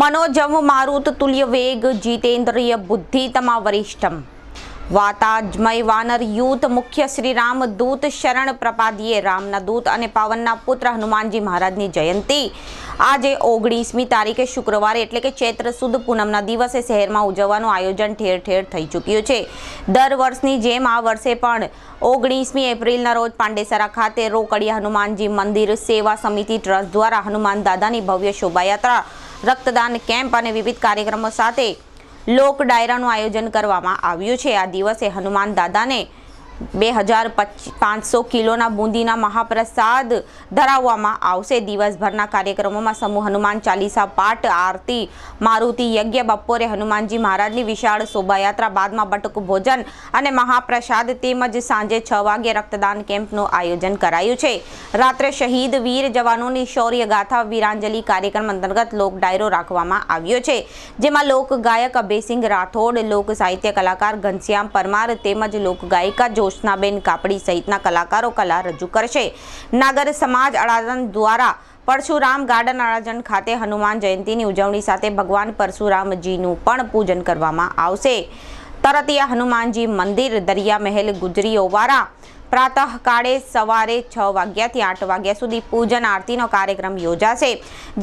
મનોજમ મારુત તુલ્ય વેગ જીતેન્દ્રિય બુદ્ધિ તમા વરિષ્ઠમ વાતાજમય વાનર યુથ મુખ્ય શ્રી રામ દૂત શરણ પ્રપાદીએ રામના દૂત અને પાવનના પુત્ર હનુમાનજી મહારાજની જયંતિ આજે ઓગણીસમી તારીખે શુક્રવારે એટલે કે ચૈત્ર સુદ પૂનમના દિવસે શહેરમાં ઉજવવાનું આયોજન ઠેર ઠેર થઈ ચૂક્યું છે દર વર્ષની જેમ આ વર્ષે પણ ઓગણીસમી એપ્રિલના રોજ પાંડેસરા ખાતે રોકડીયા હનુમાનજી મંદિર સેવા સમિતિ ટ્રસ્ટ દ્વારા હનુમાન દાદાની ભવ્ય શોભાયાત્રા રક્તદાન કેમ્પ અને વિવિધ કાર્યક્રમો સાથે લોક ડાયરાનું આયોજન કરવામાં આવ્યું છે આ દિવસે હનુમાન દાદાને બે હજાર પાંચસો કિલોના બુંદીના મહાપ્રસાદ ધરાવવામાં આવશે દિવસભરના કાર્યક્રમોમાં સમૂહ હનુમાન ચાલીસા પાઠ આરતી મારુતિ યજ્ઞ બપોરે હનુમાનજી મહારાજની વિશાળ શોભાયાત્રા બાદમાં બટુક ભોજન અને મહાપ્રસાદ તેમજ સાંજે છ વાગે રક્તદાન કેમ્પનું આયોજન કરાયું છે રાત્રે શહીદ વીર જવાનોની શૌર્ય ગાથા વીરાંજલિ કાર્યક્રમ અંતર્ગત લોક ડાયરો રાખવામાં આવ્યો છે જેમાં લોક ગાયક અભયસિંહ રાઠોડ લોક સાહિત્ય કલાકાર ઘનશ્યામ પરમાર તેમજ લોક ગાયિકા જોશ જોશનાબેન કાપડી સહિતના કલાકારો કલા રજૂ કરશે નાગર સમાજ અડાજણ દ્વારા પરશુરામ ગાર્ડન આયોજન ખાતે હનુમાન જયંતિની ઉજવણી સાથે ભગવાન પરશુરામજીનું પણ પૂજન કરવામાં આવશે તરતીય હનુમાનજી મંદિર દરિયા મહેલ ગુજરીઓવારા પ્રાતઃકાળે સવારે છ વાગ્યાથી આઠ વાગ્યા સુધી પૂજન આરતીનો કાર્યક્રમ યોજાશે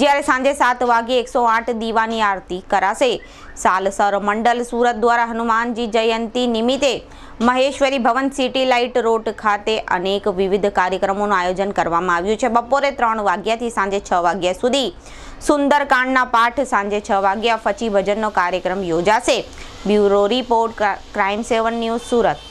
જ્યારે સાંજે સાત વાગે એકસો આઠ દીવાની આરતી કરાશે સાલસર મંડળ સુરત દ્વારા હનુમાનજી જયંતિ નિમિત્તે Maheshwari Bhavan city light road ખાતે અનેક વિવિધ કાર્યક્રમોનું આયોજન કરવામાં આવ્યું છે બપોરે ત્રણ વાગ્યાથી સાંજે છ વાગ્યા સુધી સુંદરકાંડના પાઠ સાંજે છ વાગ્યા ફચી ભજનનો કાર્યક્રમ યોજાશે bureau report crime seven news Surat